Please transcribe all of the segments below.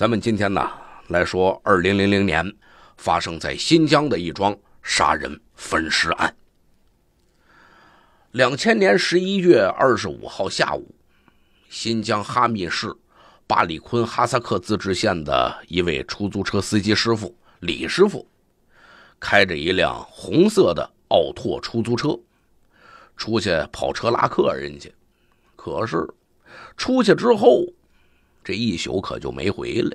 咱们今天呢，来说二零零零年发生在新疆的一桩杀人分尸案。两千年十一月二十五号下午，新疆哈密市巴里坤哈萨克自治县的一位出租车司机师傅李师傅，开着一辆红色的奥拓出租车，出去跑车拉客人去。可是出去之后。这一宿可就没回来。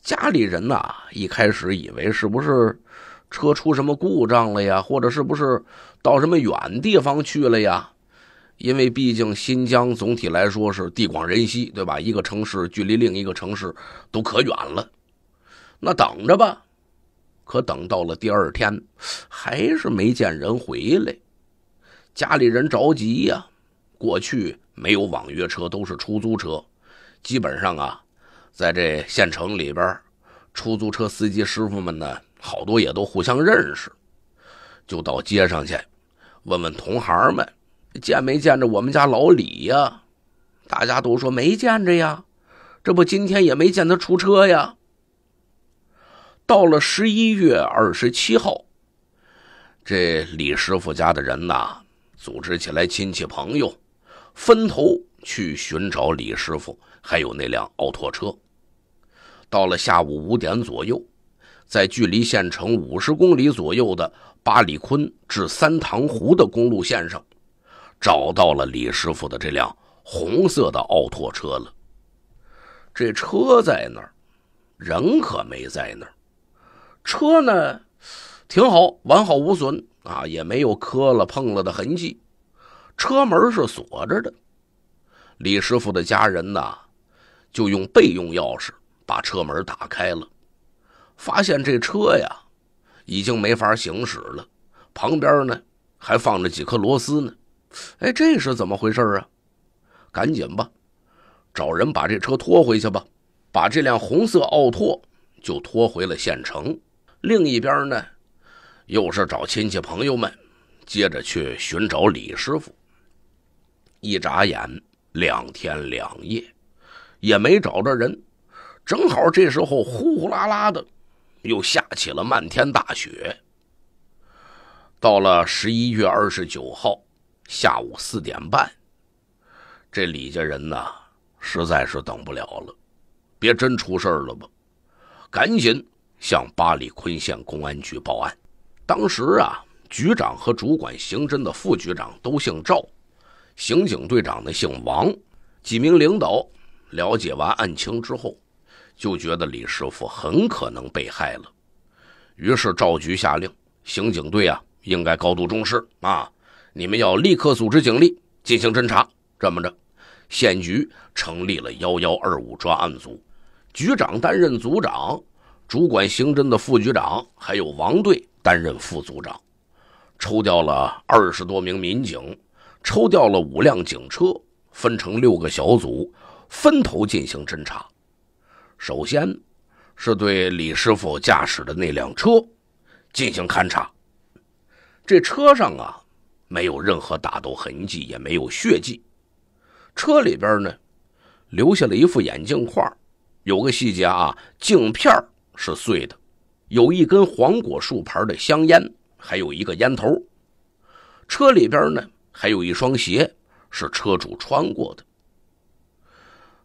家里人呐，一开始以为是不是车出什么故障了呀，或者是不是到什么远地方去了呀？因为毕竟新疆总体来说是地广人稀，对吧？一个城市距离另一个城市都可远了。那等着吧，可等到了第二天，还是没见人回来。家里人着急呀。过去没有网约车，都是出租车。基本上啊，在这县城里边，出租车司机师傅们呢，好多也都互相认识，就到街上去问问同行们，见没见着我们家老李呀？大家都说没见着呀，这不今天也没见他出车呀。到了十一月二十七号，这李师傅家的人呐，组织起来亲戚朋友，分头。去寻找李师傅，还有那辆奥拓车。到了下午五点左右，在距离县城五十公里左右的八里坤至三塘湖的公路线上，找到了李师傅的这辆红色的奥拓车了。这车在那儿，人可没在那儿。车呢，挺好，完好无损啊，也没有磕了碰了的痕迹。车门是锁着的。李师傅的家人呢，就用备用钥匙把车门打开了，发现这车呀，已经没法行驶了。旁边呢还放着几颗螺丝呢，哎，这是怎么回事啊？赶紧吧，找人把这车拖回去吧。把这辆红色奥拓就拖回了县城。另一边呢，又是找亲戚朋友们，接着去寻找李师傅。一眨眼。两天两夜，也没找着人，正好这时候呼呼啦啦的，又下起了漫天大雪。到了十一月二十九号下午四点半，这李家人呢实在是等不了了，别真出事了吧，赶紧向八里坤县公安局报案。当时啊，局长和主管刑侦的副局长都姓赵。刑警队长呢姓王，几名领导了解完案情之后，就觉得李师傅很可能被害了，于是赵局下令：刑警队啊，应该高度重视啊！你们要立刻组织警力进行侦查。这么着，县局成立了幺幺二五专案组，局长担任组长，主管刑侦的副局长还有王队担任副组长，抽调了二十多名民警。抽调了五辆警车，分成六个小组，分头进行侦查。首先，是对李师傅驾驶的那辆车进行勘查。这车上啊，没有任何打斗痕迹，也没有血迹。车里边呢，留下了一副眼镜框。有个细节啊，镜片是碎的。有一根黄果树牌的香烟，还有一个烟头。车里边呢。还有一双鞋是车主穿过的，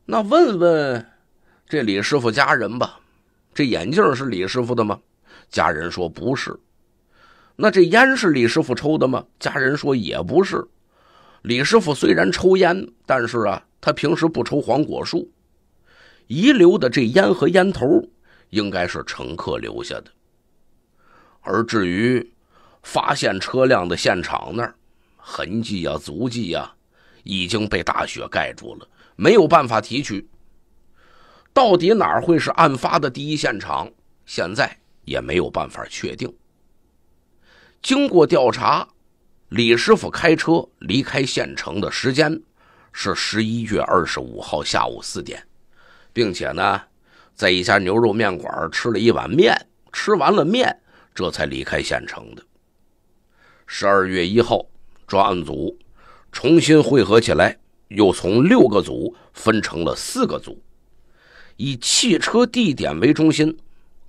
那问问这李师傅家人吧。这眼镜是李师傅的吗？家人说不是。那这烟是李师傅抽的吗？家人说也不是。李师傅虽然抽烟，但是啊，他平时不抽黄果树遗留的这烟和烟头，应该是乘客留下的。而至于发现车辆的现场那儿。痕迹呀，足迹呀，已经被大雪盖住了，没有办法提取。到底哪会是案发的第一现场？现在也没有办法确定。经过调查，李师傅开车离开县城的时间是十一月二十五号下午四点，并且呢，在一家牛肉面馆吃了一碗面，吃完了面，这才离开县城的。十二月一号。专案组重新汇合起来，又从六个组分成了四个组，以汽车地点为中心，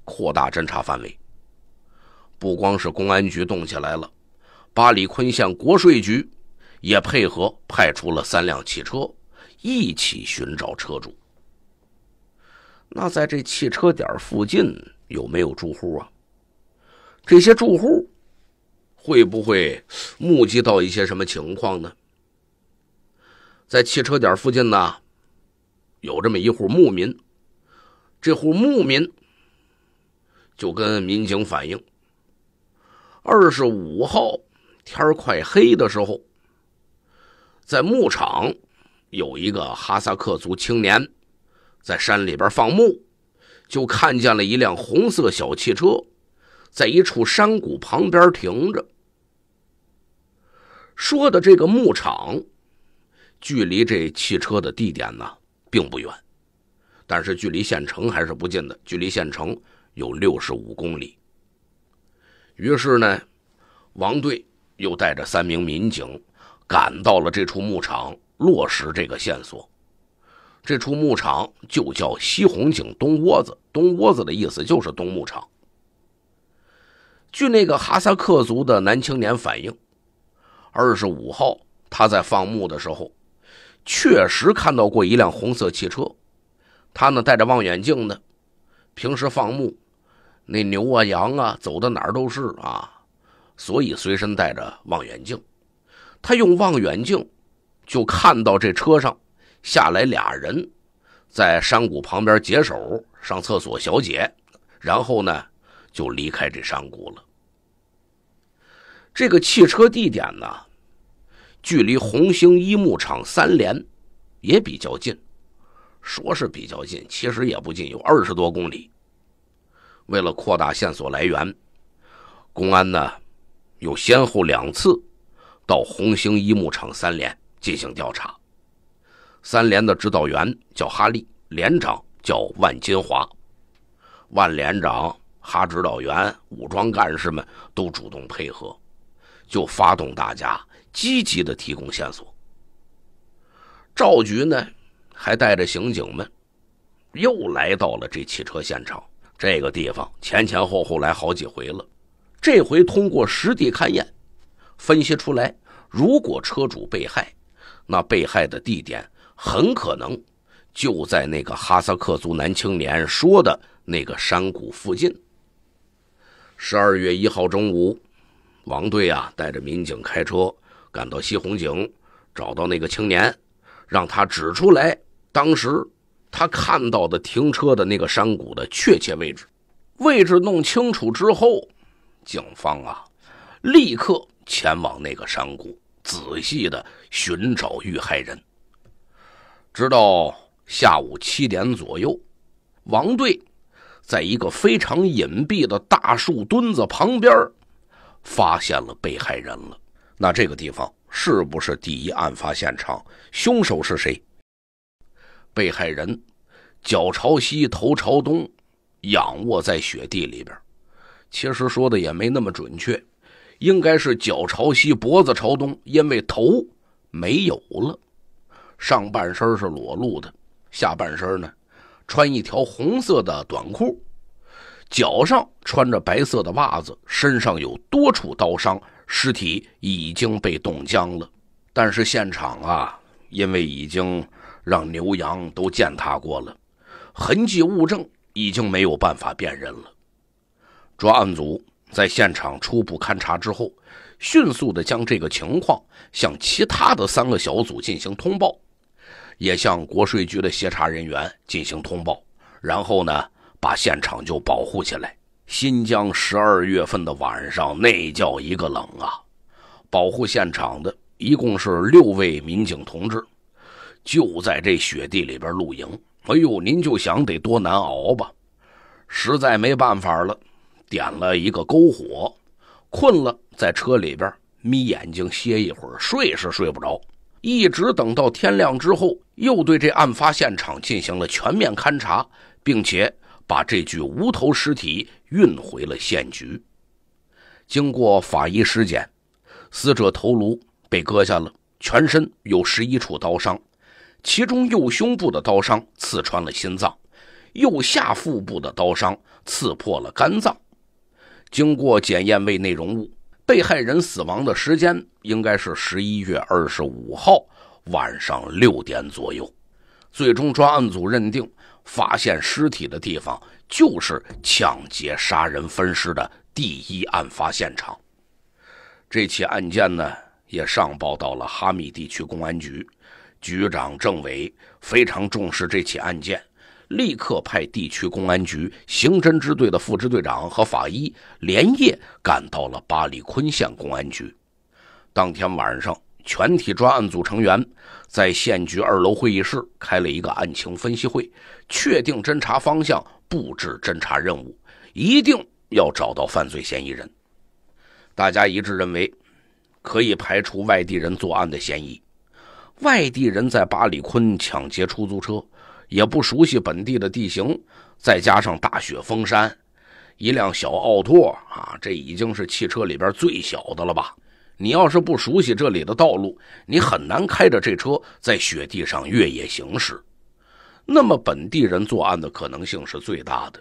扩大侦查范围。不光是公安局动起来了，巴里坤县国税局也配合派出了三辆汽车，一起寻找车主。那在这汽车点附近有没有住户啊？这些住户。会不会目击到一些什么情况呢？在汽车点附近呢，有这么一户牧民，这户牧民就跟民警反映：二十五号天快黑的时候，在牧场有一个哈萨克族青年在山里边放牧，就看见了一辆红色小汽车。在一处山谷旁边停着。说的这个牧场，距离这汽车的地点呢，并不远，但是距离县城还是不近的，距离县城有六十五公里。于是呢，王队又带着三名民警，赶到了这处牧场，落实这个线索。这处牧场就叫西红井东窝子，东窝子的意思就是东牧场。据那个哈萨克族的男青年反映，二十五号他在放牧的时候，确实看到过一辆红色汽车。他呢带着望远镜呢，平时放牧，那牛啊羊啊走到哪儿都是啊，所以随身带着望远镜。他用望远镜，就看到这车上下来俩人，在山谷旁边解手、上厕所、小解，然后呢。就离开这山谷了。这个汽车地点呢，距离红星一牧场三连也比较近，说是比较近，其实也不近，有二十多公里。为了扩大线索来源，公安呢，又先后两次到红星一牧场三连进行调查。三连的指导员叫哈利，连长叫万金华，万连长。哈，指导员、武装干事们都主动配合，就发动大家积极的提供线索。赵局呢，还带着刑警们又来到了这汽车现场。这个地方前前后后来好几回了，这回通过实地勘验，分析出来，如果车主被害，那被害的地点很可能就在那个哈萨克族男青年说的那个山谷附近。十二月一号中午，王队啊带着民警开车赶到西红井，找到那个青年，让他指出来当时他看到的停车的那个山谷的确切位置。位置弄清楚之后，警方啊立刻前往那个山谷，仔细的寻找遇害人。直到下午七点左右，王队。在一个非常隐蔽的大树墩子旁边，发现了被害人了。那这个地方是不是第一案发现场？凶手是谁？被害人脚朝西，头朝东，仰卧在雪地里边。其实说的也没那么准确，应该是脚朝西，脖子朝东，因为头没有了。上半身是裸露的，下半身呢？穿一条红色的短裤，脚上穿着白色的袜子，身上有多处刀伤，尸体已经被冻僵了。但是现场啊，因为已经让牛羊都践踏过了，痕迹物证已经没有办法辨认了。专案组在现场初步勘查之后，迅速的将这个情况向其他的三个小组进行通报。也向国税局的协查人员进行通报，然后呢，把现场就保护起来。新疆十二月份的晚上，那叫一个冷啊！保护现场的一共是六位民警同志，就在这雪地里边露营。哎呦，您就想得多难熬吧？实在没办法了，点了一个篝火。困了，在车里边眯眼睛歇一会儿，睡是睡不着。一直等到天亮之后，又对这案发现场进行了全面勘查，并且把这具无头尸体运回了县局。经过法医尸检，死者头颅被割下了，全身有十一处刀伤，其中右胸部的刀伤刺穿了心脏，右下腹部的刀伤刺破了肝脏。经过检验，胃内容物。被害人死亡的时间应该是十一月二十五号晚上六点左右。最终，专案组认定，发现尸体的地方就是抢劫杀人分尸的第一案发现场。这起案件呢，也上报到了哈密地区公安局，局长、政委非常重视这起案件。立刻派地区公安局刑侦支队的副支队长和法医连夜赶到了巴里坤县公安局。当天晚上，全体专案组成员在县局二楼会议室开了一个案情分析会，确定侦查方向，布置侦查任务，一定要找到犯罪嫌疑人。大家一致认为，可以排除外地人作案的嫌疑。外地人在巴里坤抢劫出租车。也不熟悉本地的地形，再加上大雪封山，一辆小奥拓啊，这已经是汽车里边最小的了吧？你要是不熟悉这里的道路，你很难开着这车在雪地上越野行驶。那么，本地人作案的可能性是最大的，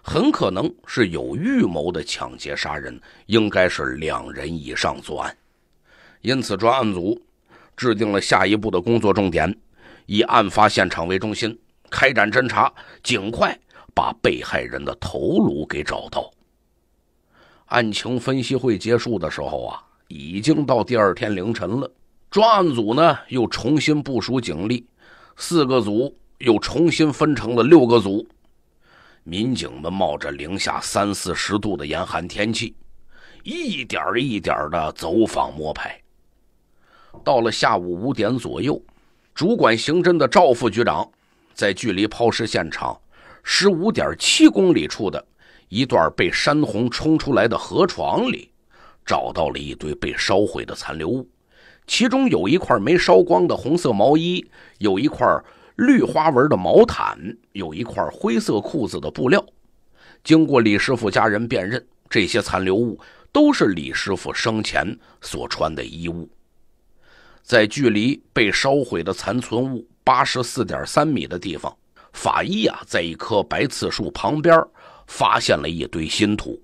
很可能是有预谋的抢劫杀人，应该是两人以上作案。因此，专案组制定了下一步的工作重点，以案发现场为中心。开展侦查，尽快把被害人的头颅给找到。案情分析会结束的时候啊，已经到第二天凌晨了。专案组呢又重新部署警力，四个组又重新分成了六个组。民警们冒着零下三四十度的严寒天气，一点一点的走访摸排。到了下午五点左右，主管刑侦的赵副局长。在距离抛尸现场十五点七公里处的一段被山洪冲出来的河床里，找到了一堆被烧毁的残留物，其中有一块没烧光的红色毛衣，有一块绿花纹的毛毯，有一块灰色裤子的布料。经过李师傅家人辨认，这些残留物都是李师傅生前所穿的衣物。在距离被烧毁的残存物。八十四点三米的地方，法医啊，在一棵白刺树旁边发现了一堆新土，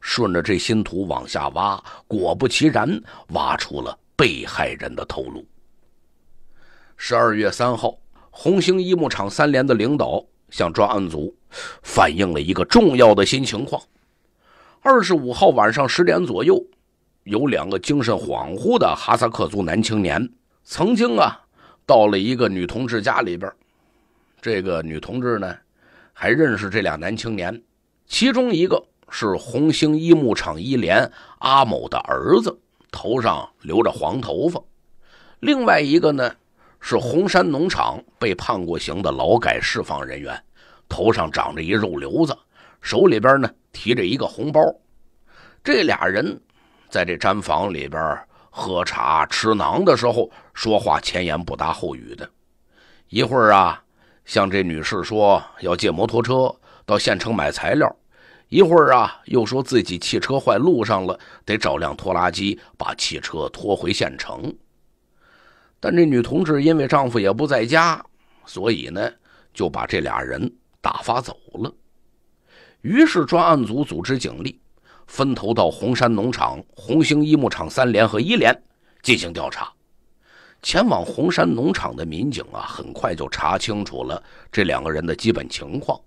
顺着这新土往下挖，果不其然，挖出了被害人的头颅。十二月三号，红星一牧场三连的领导向专案组反映了一个重要的新情况：二十五号晚上十点左右，有两个精神恍惚的哈萨克族男青年曾经啊。到了一个女同志家里边，这个女同志呢，还认识这俩男青年，其中一个是红星一牧场一连阿某的儿子，头上留着黄头发；另外一个呢，是红山农场被判过刑的劳改释放人员，头上长着一肉瘤子，手里边呢提着一个红包。这俩人在这毡房里边。喝茶吃馕的时候，说话前言不搭后语的。一会儿啊，向这女士说要借摩托车到县城买材料；一会儿啊，又说自己汽车坏路上了，得找辆拖拉机把汽车拖回县城。但这女同志因为丈夫也不在家，所以呢，就把这俩人打发走了。于是，专案组组织警力。分头到红山农场、红星一牧场三连和一连进行调查。前往红山农场的民警啊，很快就查清楚了这两个人的基本情况。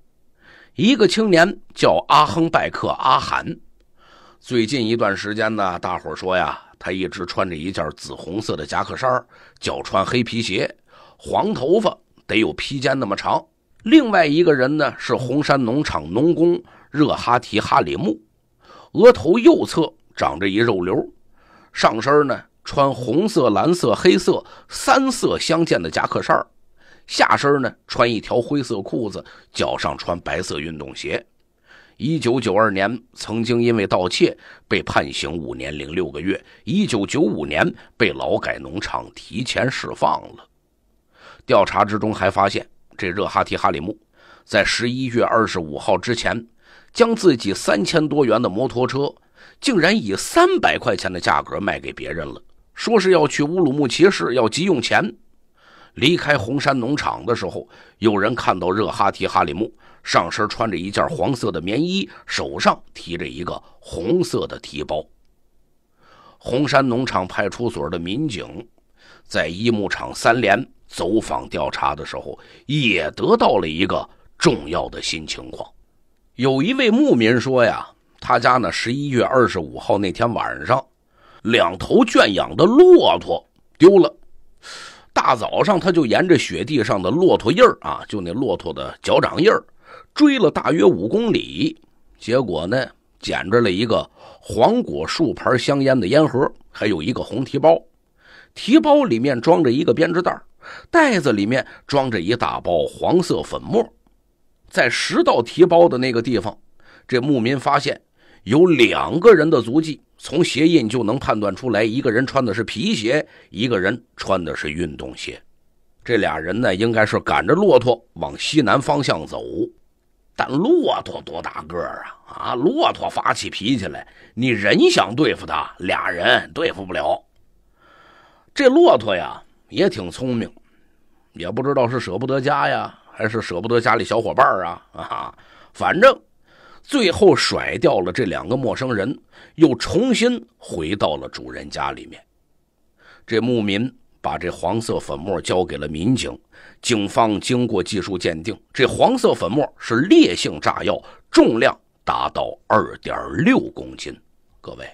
一个青年叫阿亨拜克·阿罕，最近一段时间呢，大伙说呀，他一直穿着一件紫红色的夹克衫，脚穿黑皮鞋，黄头发，得有披肩那么长。另外一个人呢，是红山农场农工热哈提哈里木。额头右侧长着一肉瘤，上身呢穿红色、蓝色、黑色三色相间的夹克衫，下身呢穿一条灰色裤子，脚上穿白色运动鞋。一九九二年曾经因为盗窃被判刑五年零六个月，一九九五年被劳改农场提前释放了。调查之中还发现，这热哈提哈里木在十一月二十五号之前。将自己三千多元的摩托车，竟然以三百块钱的价格卖给别人了，说是要去乌鲁木齐市，要急用钱。离开红山农场的时候，有人看到热哈提哈里木上身穿着一件黄色的棉衣，手上提着一个红色的提包。红山农场派出所的民警在一牧场三连走访调查的时候，也得到了一个重要的新情况。有一位牧民说呀，他家呢十一月二十五号那天晚上，两头圈养的骆驼丢了。大早上他就沿着雪地上的骆驼印儿啊，就那骆驼的脚掌印儿，追了大约五公里。结果呢，捡着了一个黄果树牌香烟的烟盒，还有一个红提包。提包里面装着一个编织袋，袋子里面装着一大包黄色粉末。在拾道提包的那个地方，这牧民发现有两个人的足迹，从鞋印就能判断出来，一个人穿的是皮鞋，一个人穿的是运动鞋。这俩人呢，应该是赶着骆驼往西南方向走。但骆驼多大个儿啊！啊，骆驼发起脾气来，你人想对付他，俩人对付不了。这骆驼呀，也挺聪明，也不知道是舍不得家呀。还是舍不得家里小伙伴啊啊！反正最后甩掉了这两个陌生人，又重新回到了主人家里面。这牧民把这黄色粉末交给了民警，警方经过技术鉴定，这黄色粉末是烈性炸药，重量达到二点六公斤。各位，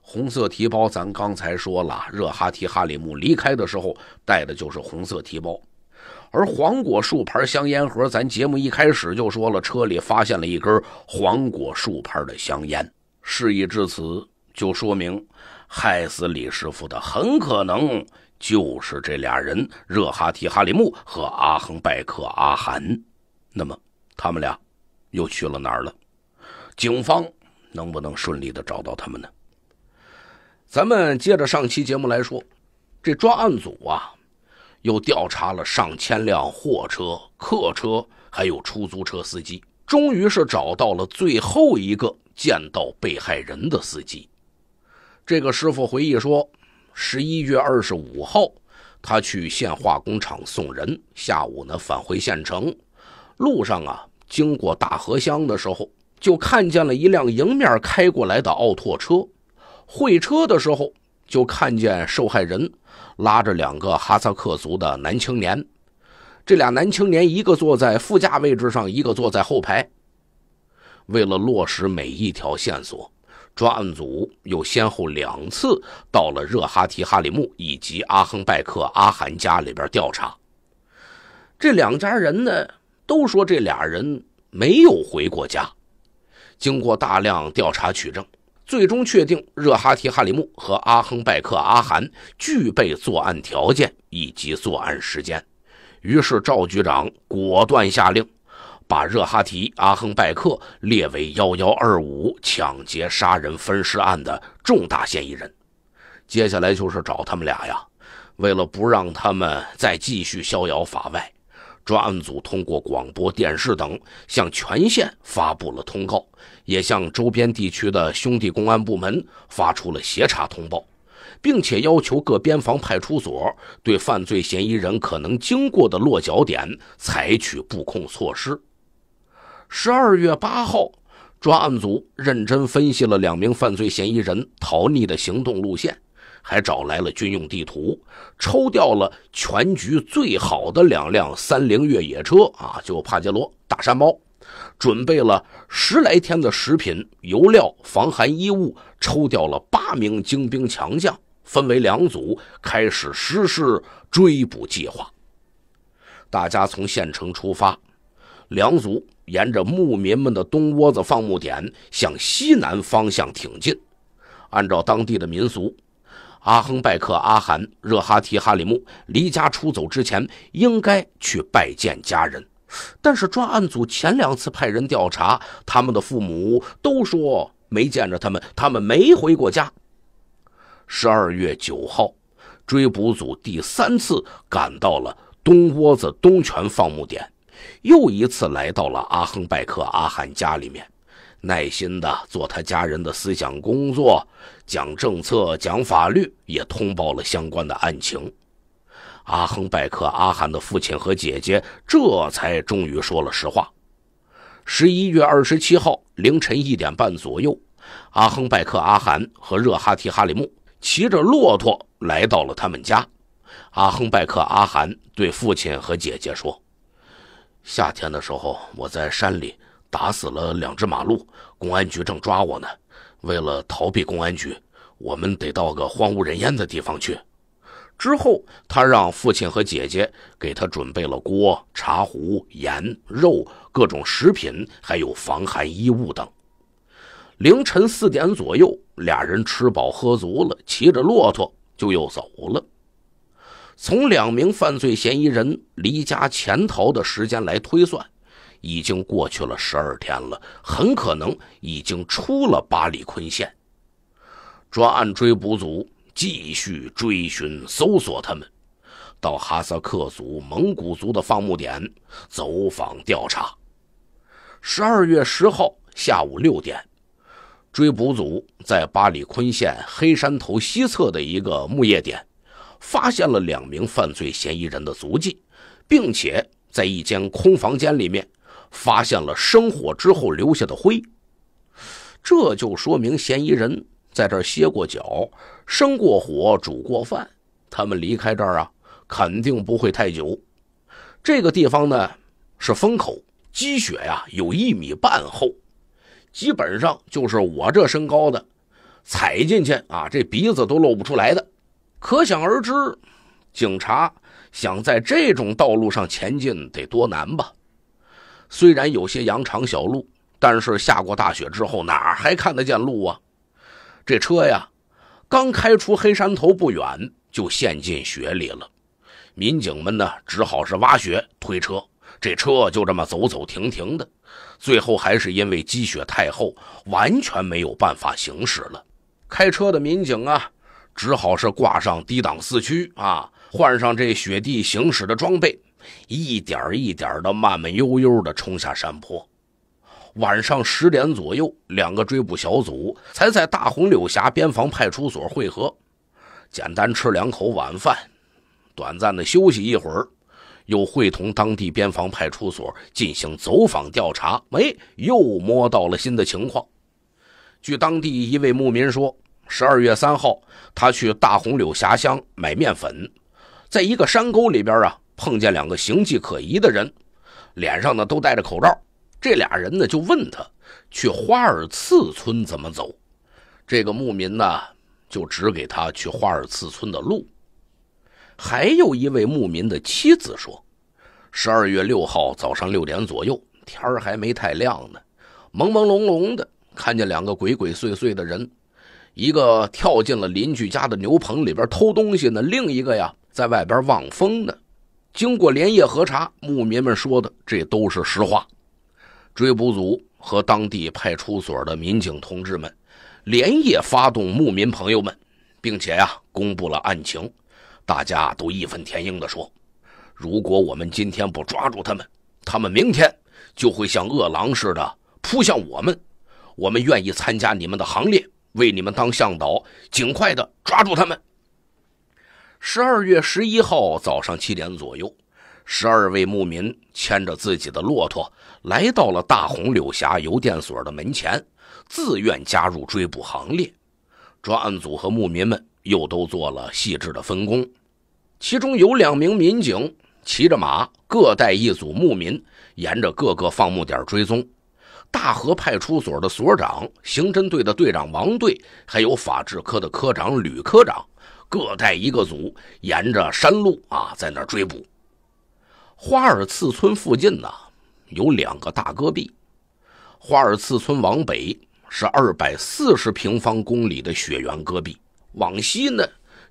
红色提包咱刚才说了，热哈提哈里木离开的时候带的就是红色提包。而黄果树牌香烟盒，咱节目一开始就说了，车里发现了一根黄果树牌的香烟。事已至此，就说明害死李师傅的很可能就是这俩人热哈提哈里木和阿恒拜克阿寒。那么，他们俩又去了哪儿了？警方能不能顺利的找到他们呢？咱们接着上期节目来说，这专案组啊。又调查了上千辆货车、客车，还有出租车司机，终于是找到了最后一个见到被害人的司机。这个师傅回忆说，十一月二十五号，他去县化工厂送人，下午呢返回县城，路上啊经过大河乡的时候，就看见了一辆迎面开过来的奥拓车，会车的时候就看见受害人。拉着两个哈萨克族的男青年，这俩男青年一个坐在副驾位置上，一个坐在后排。为了落实每一条线索，专案组又先后两次到了热哈提哈里木以及阿亨拜克阿罕家里边调查。这两家人呢都说这俩人没有回过家。经过大量调查取证。最终确定，热哈提哈里木和阿亨拜克阿罕具备作案条件以及作案时间，于是赵局长果断下令，把热哈提阿亨拜克列为幺幺二五抢劫杀人分尸案的重大嫌疑人。接下来就是找他们俩呀！为了不让他们再继续逍遥法外，专案组通过广播电视等向全县发布了通告。也向周边地区的兄弟公安部门发出了协查通报，并且要求各边防派出所对犯罪嫌疑人可能经过的落脚点采取布控措施。十二月八号，专案组认真分析了两名犯罪嫌疑人逃匿的行动路线，还找来了军用地图，抽调了全局最好的两辆三菱越野车啊，就帕杰罗、大山猫。准备了十来天的食品、油料、防寒衣物，抽调了八名精兵强将，分为两组，开始实施追捕计划。大家从县城出发，两组沿着牧民们的冬窝子放牧点向西南方向挺进。按照当地的民俗，阿亨拜克、阿汗热哈提哈里木离家出走之前，应该去拜见家人。但是，专案组前两次派人调查，他们的父母都说没见着他们，他们没回过家。十二月九号，追捕组第三次赶到了东窝子东泉放牧点，又一次来到了阿亨拜克阿汉家里面，耐心的做他家人的思想工作，讲政策，讲法律，也通报了相关的案情。阿亨拜克阿汗的父亲和姐姐这才终于说了实话。十一月二十七号凌晨一点半左右，阿亨拜克阿汗和热哈提哈里木骑着骆驼来到了他们家。阿亨拜克阿汗对父亲和姐姐说：“夏天的时候，我在山里打死了两只马鹿，公安局正抓我呢。为了逃避公安局，我们得到个荒无人烟的地方去。”之后，他让父亲和姐姐给他准备了锅、茶壶、盐、肉、各种食品，还有防寒衣物等。凌晨四点左右，俩人吃饱喝足了，骑着骆驼就又走了。从两名犯罪嫌疑人离家潜逃的时间来推算，已经过去了十二天了，很可能已经出了巴里坤县。专案追捕组。继续追寻、搜索他们，到哈萨克族、蒙古族的放牧点走访调查。十二月十号下午六点，追捕组在巴里坤县黑山头西侧的一个牧业点，发现了两名犯罪嫌疑人的足迹，并且在一间空房间里面发现了生火之后留下的灰，这就说明嫌疑人。在这儿歇过脚，生过火，煮过饭。他们离开这儿啊，肯定不会太久。这个地方呢是风口，积雪呀有一米半厚，基本上就是我这身高的，踩进去啊，这鼻子都露不出来的。可想而知，警察想在这种道路上前进得多难吧？虽然有些羊肠小路，但是下过大雪之后，哪还看得见路啊？这车呀，刚开出黑山头不远，就陷进雪里了。民警们呢，只好是挖雪推车。这车就这么走走停停的，最后还是因为积雪太厚，完全没有办法行驶了。开车的民警啊，只好是挂上低档四驱啊，换上这雪地行驶的装备，一点一点的，慢慢悠悠的冲下山坡。晚上十点左右，两个追捕小组才在大红柳峡边防派出所汇合，简单吃两口晚饭，短暂的休息一会儿，又会同当地边防派出所进行走访调查。哎，又摸到了新的情况。据当地一位牧民说，十二月三号，他去大红柳峡乡买面粉，在一个山沟里边啊，碰见两个形迹可疑的人，脸上呢都戴着口罩。这俩人呢就问他去花尔次村怎么走，这个牧民呢就指给他去花尔次村的路。还有一位牧民的妻子说，十二月六号早上六点左右，天儿还没太亮呢，朦朦胧胧的看见两个鬼鬼祟祟的人，一个跳进了邻居家的牛棚里边偷东西呢，另一个呀在外边望风呢。经过连夜核查，牧民们说的这都是实话。追捕组和当地派出所的民警同志们连夜发动牧民朋友们，并且呀，公布了案情。大家都义愤填膺的说：“如果我们今天不抓住他们，他们明天就会像饿狼似的扑向我们。我们愿意参加你们的行列，为你们当向导，尽快的抓住他们。”十二月十一号早上七点左右。十二位牧民牵着自己的骆驼来到了大红柳峡邮电所的门前，自愿加入追捕行列。专案组和牧民们又都做了细致的分工，其中有两名民警骑着马，各带一组牧民，沿着各个放牧点追踪。大河派出所的所长、刑侦队的队长王队，还有法制科的科长吕科长，各带一个组，沿着山路啊，在那追捕。花尔次村附近呢，有两个大戈壁。花尔次村往北是二百四十平方公里的雪原戈壁，往西呢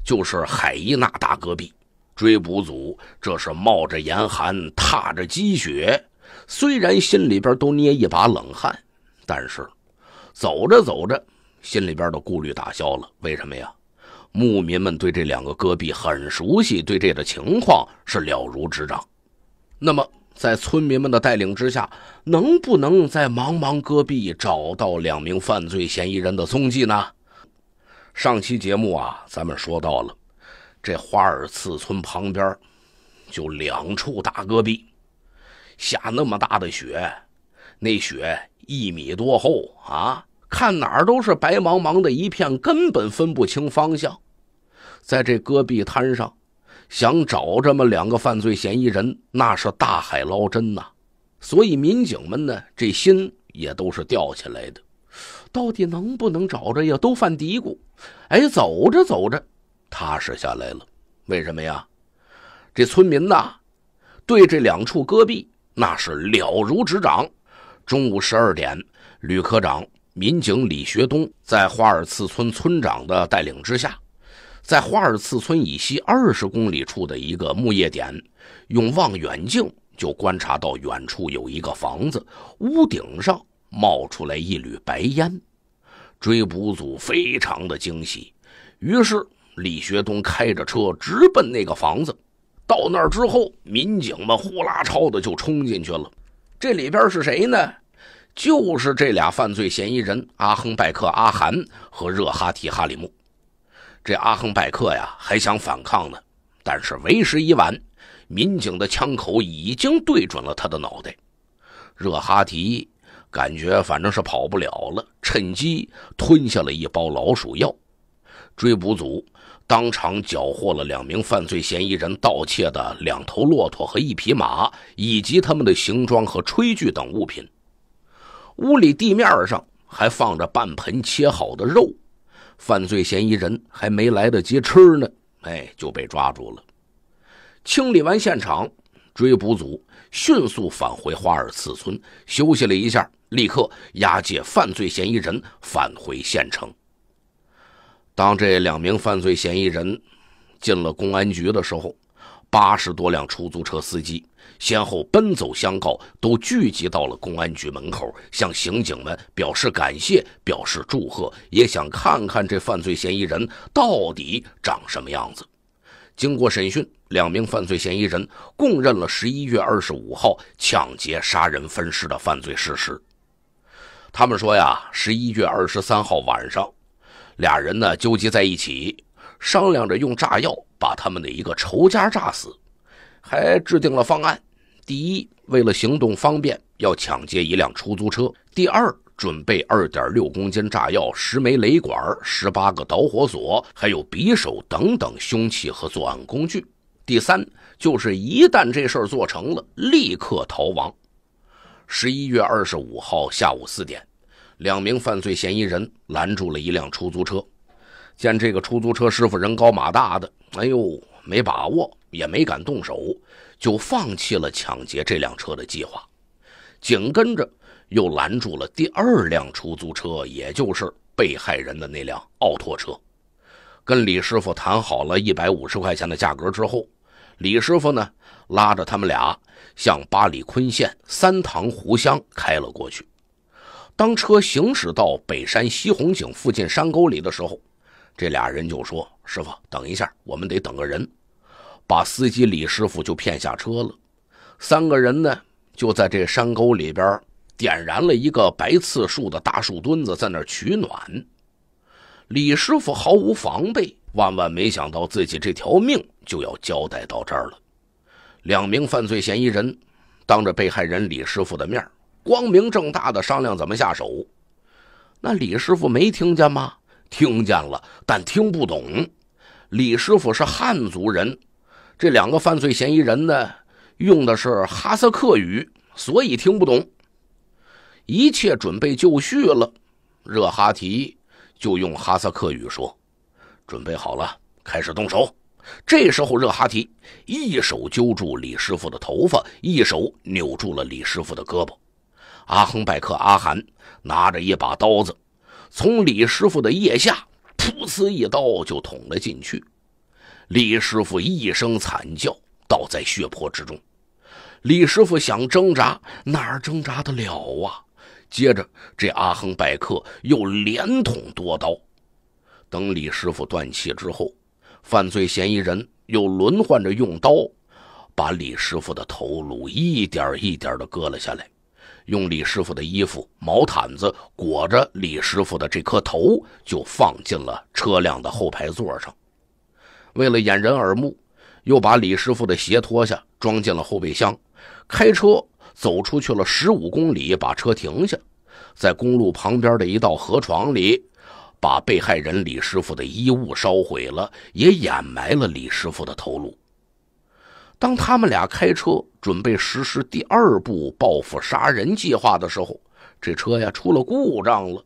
就是海伊纳大戈壁。追捕组这是冒着严寒，踏着积雪，虽然心里边都捏一把冷汗，但是走着走着，心里边的顾虑打消了。为什么呀？牧民们对这两个戈壁很熟悉，对这的情况是了如指掌。那么，在村民们的带领之下，能不能在茫茫戈壁找到两名犯罪嫌疑人的踪迹呢？上期节目啊，咱们说到了，这花儿刺村旁边就两处大戈壁，下那么大的雪，那雪一米多厚啊，看哪儿都是白茫茫的一片，根本分不清方向，在这戈壁滩上。想找这么两个犯罪嫌疑人，那是大海捞针呐！所以民警们呢，这心也都是吊起来的，到底能不能找着呀？都犯嘀咕。哎，走着走着，踏实下来了。为什么呀？这村民呐，对这两处戈壁那是了如指掌。中午十二点，吕科长、民警李学东在花尔次村村长的带领之下。在花尔次村以西二十公里处的一个牧业点，用望远镜就观察到远处有一个房子，屋顶上冒出来一缕白烟。追捕组非常的惊喜，于是李学东开着车直奔那个房子。到那儿之后，民警们呼啦超的就冲进去了。这里边是谁呢？就是这俩犯罪嫌疑人阿亨拜克、阿涵和热哈提哈里木。这阿亨拜克呀，还想反抗呢，但是为时已晚，民警的枪口已经对准了他的脑袋。热哈提感觉反正是跑不了了，趁机吞下了一包老鼠药。追捕组当场缴获了两名犯罪嫌疑人盗窃的两头骆驼和一匹马，以及他们的行装和炊具等物品。屋里地面上还放着半盆切好的肉。犯罪嫌疑人还没来得及吃呢，哎，就被抓住了。清理完现场，追捕组迅速返回花尔次村休息了一下，立刻押解犯罪嫌疑人返回县城。当这两名犯罪嫌疑人进了公安局的时候，八十多辆出租车司机。先后奔走相告，都聚集到了公安局门口，向刑警们表示感谢，表示祝贺，也想看看这犯罪嫌疑人到底长什么样子。经过审讯，两名犯罪嫌疑人供认了十一月二十五号抢劫、杀人、分尸的犯罪事实。他们说呀，十一月二十三号晚上，俩人呢纠集在一起，商量着用炸药把他们的一个仇家炸死。还制定了方案：第一，为了行动方便，要抢劫一辆出租车；第二，准备二点六公斤炸药、十枚雷管、十八个导火索，还有匕首等等凶器和作案工具；第三，就是一旦这事儿做成了，立刻逃亡。十一月二十五号下午四点，两名犯罪嫌疑人拦住了一辆出租车，见这个出租车师傅人高马大的，哎呦，没把握。也没敢动手，就放弃了抢劫这辆车的计划。紧跟着，又拦住了第二辆出租车，也就是被害人的那辆奥拓车。跟李师傅谈好了一百五十块钱的价格之后，李师傅呢拉着他们俩向八里坤县三塘湖乡开了过去。当车行驶到北山西红景附近山沟里的时候，这俩人就说：“师傅，等一下，我们得等个人。”把司机李师傅就骗下车了，三个人呢就在这山沟里边点燃了一个白刺树的大树墩子，在那儿取暖。李师傅毫无防备，万万没想到自己这条命就要交代到这儿了。两名犯罪嫌疑人当着被害人李师傅的面，光明正大的商量怎么下手。那李师傅没听见吗？听见了，但听不懂。李师傅是汉族人。这两个犯罪嫌疑人呢，用的是哈萨克语，所以听不懂。一切准备就绪了，热哈提就用哈萨克语说：“准备好了，开始动手。”这时候，热哈提一手揪住李师傅的头发，一手扭住了李师傅的胳膊。阿亨拜克、阿涵拿着一把刀子，从李师傅的腋下噗呲一刀就捅了进去。李师傅一声惨叫，倒在血泊之中。李师傅想挣扎，哪儿挣扎得了啊？接着，这阿亨拜克又连捅多刀。等李师傅断气之后，犯罪嫌疑人又轮换着用刀，把李师傅的头颅一点一点的割了下来，用李师傅的衣服、毛毯子裹着李师傅的这颗头，就放进了车辆的后排座上。为了掩人耳目，又把李师傅的鞋脱下，装进了后备箱，开车走出去了十五公里，把车停下，在公路旁边的一道河床里，把被害人李师傅的衣物烧毁了，也掩埋了李师傅的头颅。当他们俩开车准备实施第二步报复杀人计划的时候，这车呀出了故障了，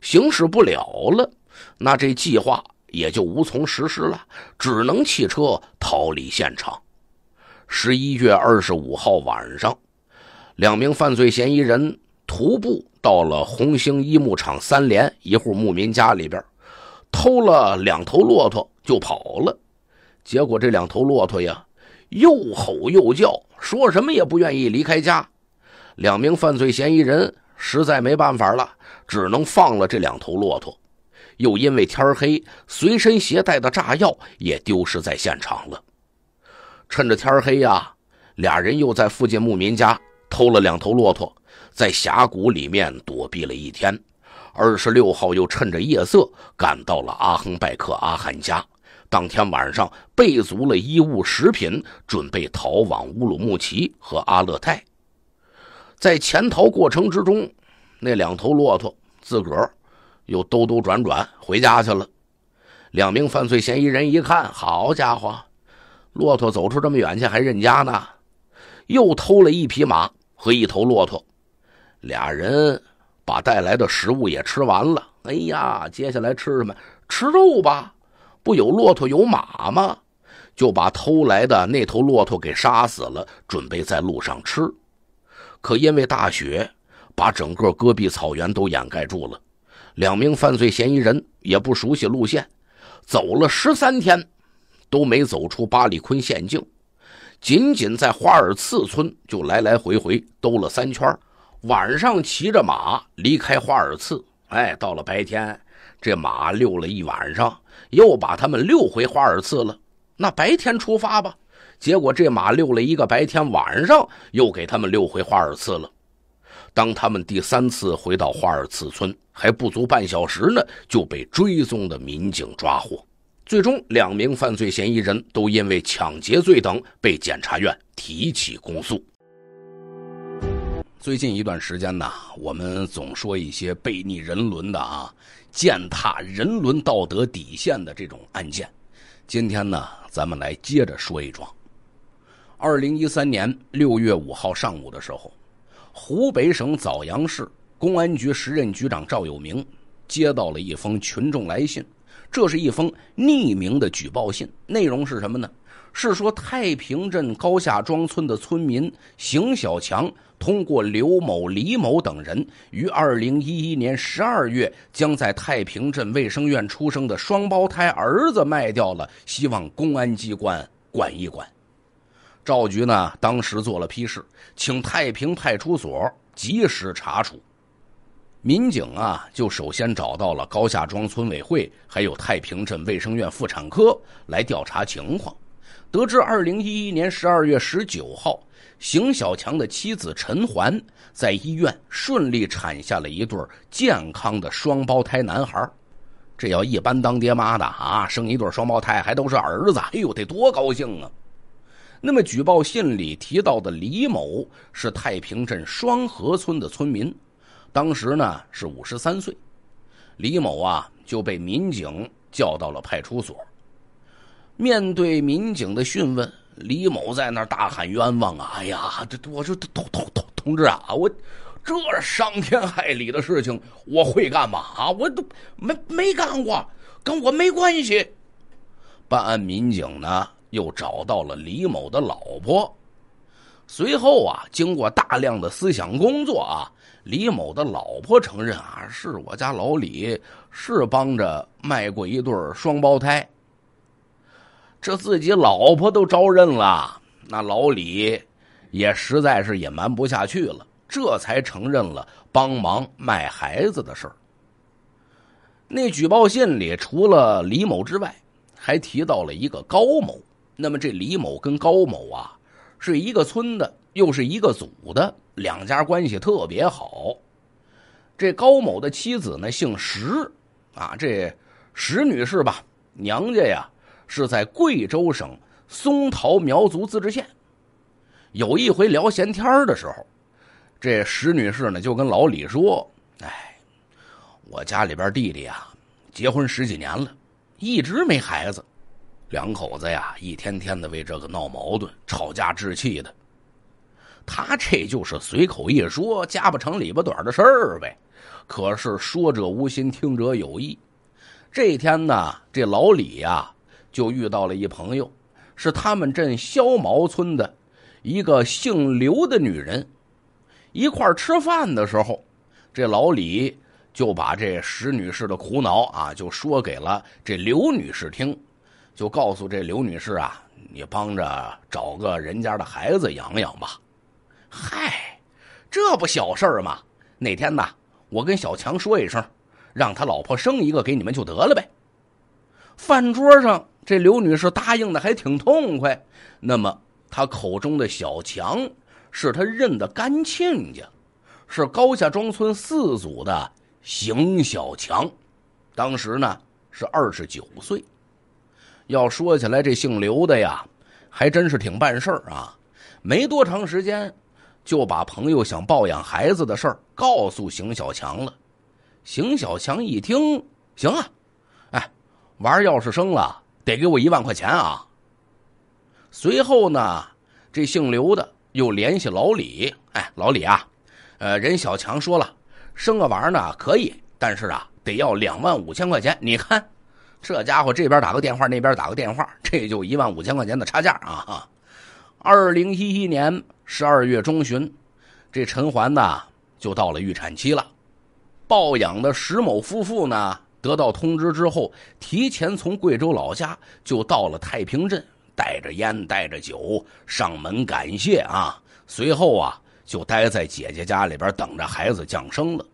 行驶不了了，那这计划。也就无从实施了，只能弃车逃离现场。十一月二十五号晚上，两名犯罪嫌疑人徒步到了红星一牧场三连一户牧民家里边，偷了两头骆驼就跑了。结果这两头骆驼呀，又吼又叫，说什么也不愿意离开家。两名犯罪嫌疑人实在没办法了，只能放了这两头骆驼。又因为天黑，随身携带的炸药也丢失在现场了。趁着天黑呀，俩人又在附近牧民家偷了两头骆驼，在峡谷里面躲避了一天。二十六号又趁着夜色赶到了阿亨拜克阿汗家，当天晚上备足了衣物、食品，准备逃往乌鲁木齐和阿勒泰。在潜逃过程之中，那两头骆驼自个儿。又兜兜转转回家去了。两名犯罪嫌疑人一看，好家伙，骆驼走出这么远去还认家呢。又偷了一匹马和一头骆驼，俩人把带来的食物也吃完了。哎呀，接下来吃什么？吃肉吧，不有骆驼有马吗？就把偷来的那头骆驼给杀死了，准备在路上吃。可因为大雪，把整个戈壁草原都掩盖住了。两名犯罪嫌疑人也不熟悉路线，走了十三天，都没走出巴里坤县境。仅仅在花尔茨村就来来回回兜了三圈。晚上骑着马离开花尔茨，哎，到了白天，这马溜了一晚上，又把他们溜回花尔茨了。那白天出发吧，结果这马溜了一个白天，晚上又给他们溜回花尔茨了。当他们第三次回到花尔次村，还不足半小时呢，就被追踪的民警抓获。最终，两名犯罪嫌疑人都因为抢劫罪等被检察院提起公诉。最近一段时间呢，我们总说一些背逆人伦的啊，践踏人伦道德底线的这种案件。今天呢，咱们来接着说一桩。二零一三年六月五号上午的时候。湖北省枣阳市公安局时任局长赵有明接到了一封群众来信，这是一封匿名的举报信。内容是什么呢？是说太平镇高下庄村的村民邢小强通过刘某、李某等人，于2011年12月，将在太平镇卫生院出生的双胞胎儿子卖掉了，希望公安机关管一管。赵局呢？当时做了批示，请太平派出所及时查处。民警啊，就首先找到了高下庄村委会，还有太平镇卫生院妇产科来调查情况。得知二零一一年十二月十九号，邢小强的妻子陈环在医院顺利产下了一对健康的双胞胎男孩。这要一般当爹妈的啊，生一对双胞胎还都是儿子，哎呦，得多高兴啊！那么举报信里提到的李某是太平镇双河村的村民，当时呢是五十三岁。李某啊就被民警叫到了派出所。面对民警的讯问，李某在那大喊冤枉啊！哎呀，这我说同同同同志啊，我这伤天害理的事情我会干嘛？我都没没干过，跟我没关系。办案民警呢？又找到了李某的老婆，随后啊，经过大量的思想工作啊，李某的老婆承认啊，是我家老李是帮着卖过一对双胞胎。这自己老婆都招认了，那老李也实在是隐瞒不下去了，这才承认了帮忙卖孩子的事儿。那举报信里除了李某之外，还提到了一个高某。那么这李某跟高某啊，是一个村的，又是一个组的，两家关系特别好。这高某的妻子呢姓石，啊，这石女士吧，娘家呀是在贵州省松桃苗族自治县。有一回聊闲天的时候，这石女士呢就跟老李说：“哎，我家里边弟弟啊，结婚十几年了，一直没孩子。”两口子呀，一天天的为这个闹矛盾、吵架、置气的。他这就是随口一说，家不长里不短的事儿呗。可是说者无心，听者有意。这天呢，这老李呀就遇到了一朋友，是他们镇肖毛村的一个姓刘的女人。一块吃饭的时候，这老李就把这石女士的苦恼啊，就说给了这刘女士听。就告诉这刘女士啊，你帮着找个人家的孩子养养吧。嗨，这不小事儿吗？哪天呐，我跟小强说一声，让他老婆生一个给你们就得了呗。饭桌上，这刘女士答应的还挺痛快。那么，她口中的小强是她认的干亲家，是高家庄村四组的邢小强，当时呢是二十九岁。要说起来，这姓刘的呀，还真是挺办事儿啊。没多长时间，就把朋友想抱养孩子的事儿告诉邢小强了。邢小强一听，行啊，哎，娃儿要是生了，得给我一万块钱啊。随后呢，这姓刘的又联系老李，哎，老李啊，呃，人小强说了，生个娃儿呢可以，但是啊，得要两万五千块钱，你看。这家伙这边打个电话，那边打个电话，这就一万五千块钱的差价啊！二零一一年十二月中旬，这陈环呐就到了预产期了。抱养的石某夫妇呢，得到通知之后，提前从贵州老家就到了太平镇，带着烟带着酒上门感谢啊。随后啊，就待在姐姐家里边等着孩子降生了。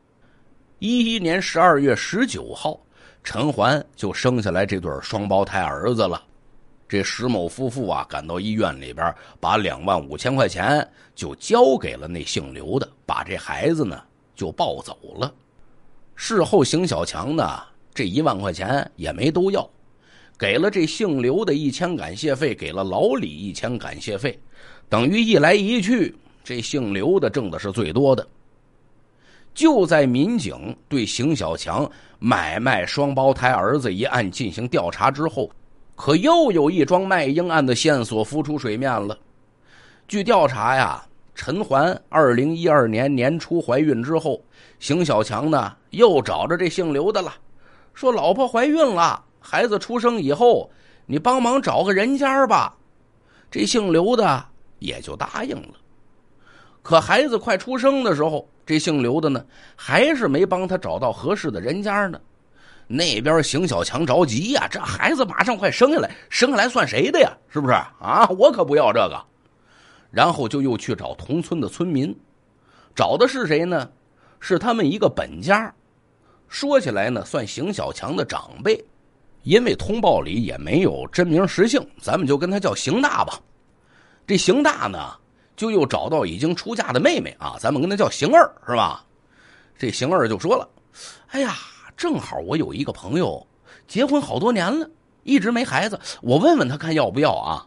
一一年十二月十九号。陈环就生下来这对双胞胎儿子了，这石某夫妇啊赶到医院里边，把两万五千块钱就交给了那姓刘的，把这孩子呢就抱走了。事后邢小强呢这一万块钱也没都要，给了这姓刘的一千感谢费，给了老李一千感谢费，等于一来一去，这姓刘的挣的是最多的。就在民警对邢小强买卖双胞胎儿子一案进行调查之后，可又有一桩卖婴案的线索浮出水面了。据调查呀，陈环二零一二年年初怀孕之后，邢小强呢又找着这姓刘的了，说老婆怀孕了，孩子出生以后，你帮忙找个人家吧。这姓刘的也就答应了。可孩子快出生的时候，这姓刘的呢，还是没帮他找到合适的人家呢。那边邢小强着急呀，这孩子马上快生下来，生下来算谁的呀？是不是啊？我可不要这个。然后就又去找同村的村民，找的是谁呢？是他们一个本家。说起来呢，算邢小强的长辈，因为通报里也没有真名实姓，咱们就跟他叫邢大吧。这邢大呢？就又找到已经出嫁的妹妹啊，咱们跟她叫邢二是吧？这邢二就说了：“哎呀，正好我有一个朋友结婚好多年了，一直没孩子，我问问他看要不要啊。”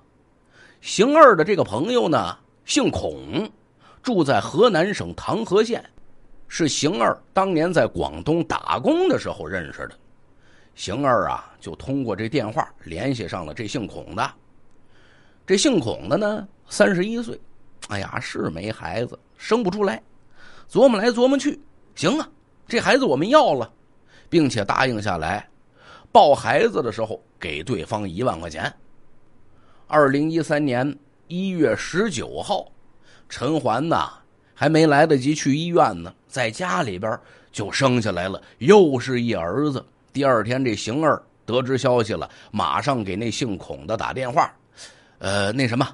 邢二的这个朋友呢，姓孔，住在河南省唐河县，是邢二当年在广东打工的时候认识的。邢二啊，就通过这电话联系上了这姓孔的。这姓孔的呢，三十一岁。哎呀，是没孩子，生不出来。琢磨来琢磨去，行啊，这孩子我们要了，并且答应下来。抱孩子的时候给对方一万块钱。二零一三年一月十九号，陈环呐还没来得及去医院呢，在家里边就生下来了，又是一儿子。第二天，这邢二得知消息了，马上给那姓孔的打电话，呃，那什么，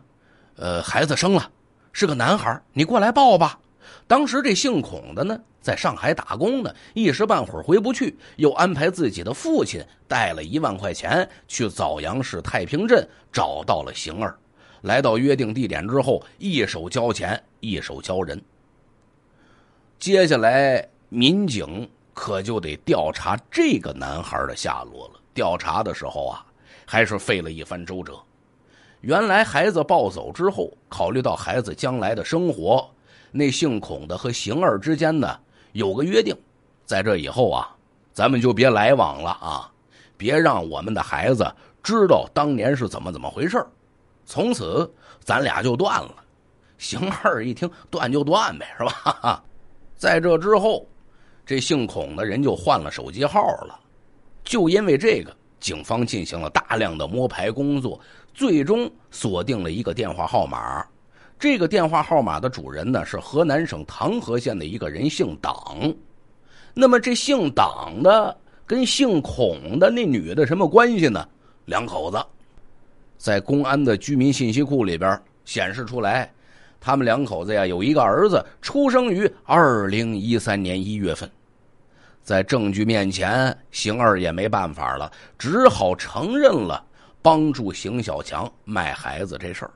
呃，孩子生了。是个男孩，你过来抱吧。当时这姓孔的呢，在上海打工呢，一时半会儿回不去，又安排自己的父亲带了一万块钱去枣阳市太平镇找到了行儿。来到约定地点之后，一手交钱，一手交人。接下来，民警可就得调查这个男孩的下落了。调查的时候啊，还是费了一番周折。原来孩子抱走之后，考虑到孩子将来的生活，那姓孔的和邢二之间呢有个约定，在这以后啊，咱们就别来往了啊，别让我们的孩子知道当年是怎么怎么回事从此咱俩就断了。邢二一听断就断呗，是吧？在这之后，这姓孔的人就换了手机号了，就因为这个，警方进行了大量的摸排工作。最终锁定了一个电话号码，这个电话号码的主人呢是河南省唐河县的一个人，姓党。那么这姓党的跟姓孔的那女的什么关系呢？两口子，在公安的居民信息库里边显示出来，他们两口子呀有一个儿子，出生于二零一三年一月份。在证据面前，邢二也没办法了，只好承认了。帮助邢小强卖孩子这事儿，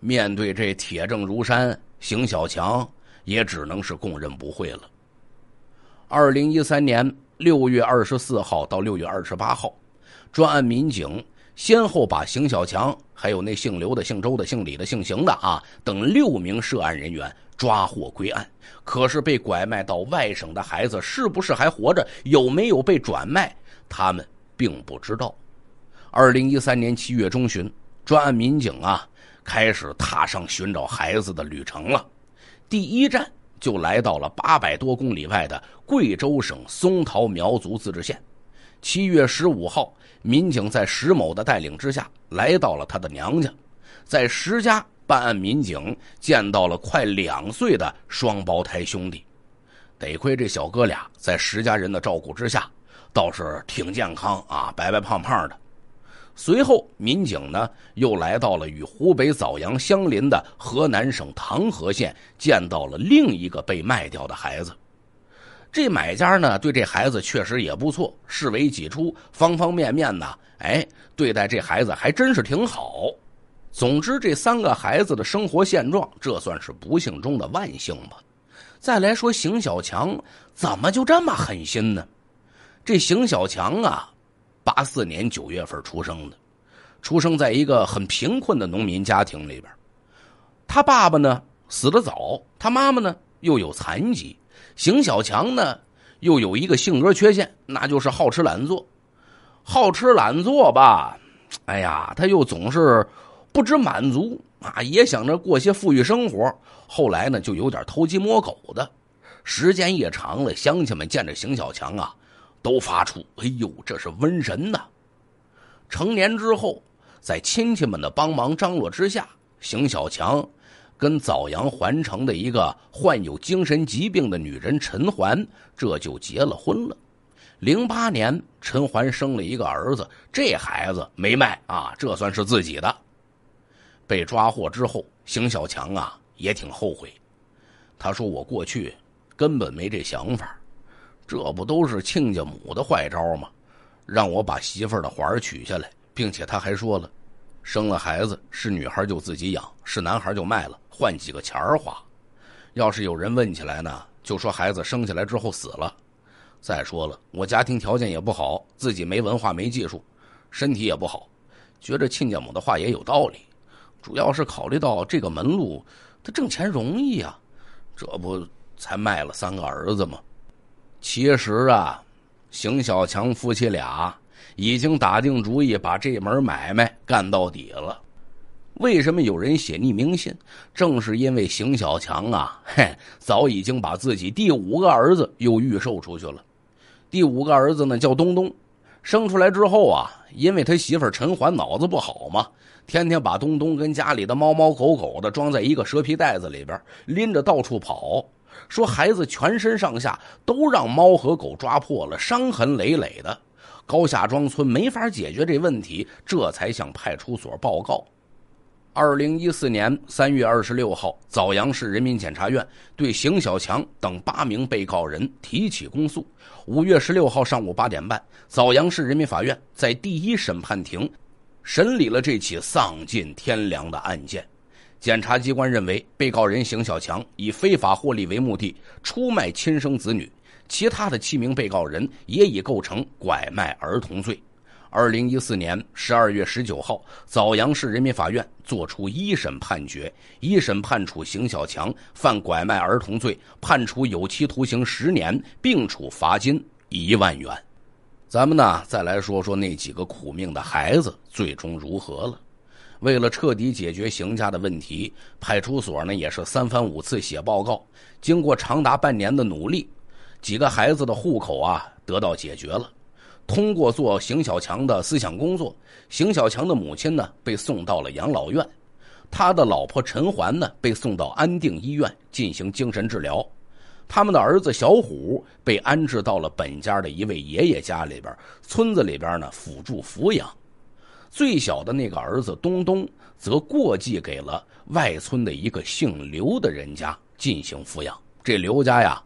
面对这铁证如山，邢小强也只能是供认不讳了。二零一三年六月二十四号到六月二十八号，专案民警先后把邢小强还有那姓刘的、姓周的、姓李的、姓邢的啊等六名涉案人员抓获归案。可是被拐卖到外省的孩子是不是还活着，有没有被转卖，他们并不知道。二零一三年七月中旬，专案民警啊开始踏上寻找孩子的旅程了。第一站就来到了八百多公里外的贵州省松桃苗族自治县。七月十五号，民警在石某的带领之下，来到了他的娘家，在石家，办案民警见到了快两岁的双胞胎兄弟。得亏这小哥俩在石家人的照顾之下，倒是挺健康啊，白白胖胖的。随后，民警呢又来到了与湖北枣阳相邻的河南省唐河县，见到了另一个被卖掉的孩子。这买家呢对这孩子确实也不错，视为己出，方方面面呢，哎，对待这孩子还真是挺好。总之，这三个孩子的生活现状，这算是不幸中的万幸吧。再来说邢小强怎么就这么狠心呢？这邢小强啊。八四年九月份出生的，出生在一个很贫困的农民家庭里边。他爸爸呢死的早，他妈妈呢又有残疾。邢小强呢又有一个性格缺陷，那就是好吃懒做。好吃懒做吧，哎呀，他又总是不知满足啊，也想着过些富裕生活。后来呢，就有点偷鸡摸狗的。时间一长了，乡亲们见着邢小强啊。都发出“哎呦，这是瘟神呐！”成年之后，在亲戚们的帮忙张罗之下，邢小强跟枣阳环城的一个患有精神疾病的女人陈环，这就结了婚了。零八年，陈环生了一个儿子，这孩子没卖啊，这算是自己的。被抓获之后，邢小强啊也挺后悔，他说：“我过去根本没这想法。”这不都是亲家母的坏招吗？让我把媳妇儿的环取下来，并且他还说了，生了孩子是女孩就自己养，是男孩就卖了换几个钱儿花。要是有人问起来呢，就说孩子生下来之后死了。再说了，我家庭条件也不好，自己没文化没技术，身体也不好，觉着亲家母的话也有道理。主要是考虑到这个门路，他挣钱容易啊。这不才卖了三个儿子吗？其实啊，邢小强夫妻俩已经打定主意把这门买卖干到底了。为什么有人写匿名信？正是因为邢小强啊，嘿，早已经把自己第五个儿子又预售出去了。第五个儿子呢叫东东，生出来之后啊，因为他媳妇陈环脑子不好嘛，天天把东东跟家里的猫猫狗狗的装在一个蛇皮袋子里边，拎着到处跑。说孩子全身上下都让猫和狗抓破了，伤痕累累的。高下庄村没法解决这问题，这才向派出所报告。二零一四年三月二十六号，枣阳市人民检察院对邢小强等八名被告人提起公诉。五月十六号上午八点半，枣阳市人民法院在第一审判庭审理了这起丧尽天良的案件。检察机关认为，被告人邢小强以非法获利为目的出卖亲生子女，其他的七名被告人也已构成拐卖儿童罪。二零一四年十二月十九号，枣阳市人民法院作出一审判决，一审判处邢小强犯拐卖儿童罪，判处有期徒刑十年，并处罚金一万元。咱们呢，再来说说那几个苦命的孩子最终如何了。为了彻底解决邢家的问题，派出所呢也是三番五次写报告。经过长达半年的努力，几个孩子的户口啊得到解决了。通过做邢小强的思想工作，邢小强的母亲呢被送到了养老院，他的老婆陈环呢被送到安定医院进行精神治疗，他们的儿子小虎被安置到了本家的一位爷爷家里边，村子里边呢辅助抚养。最小的那个儿子东东，则过继给了外村的一个姓刘的人家进行抚养。这刘家呀，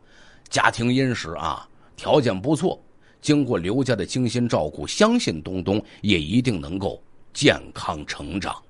家庭殷实啊，条件不错。经过刘家的精心照顾，相信东东也一定能够健康成长。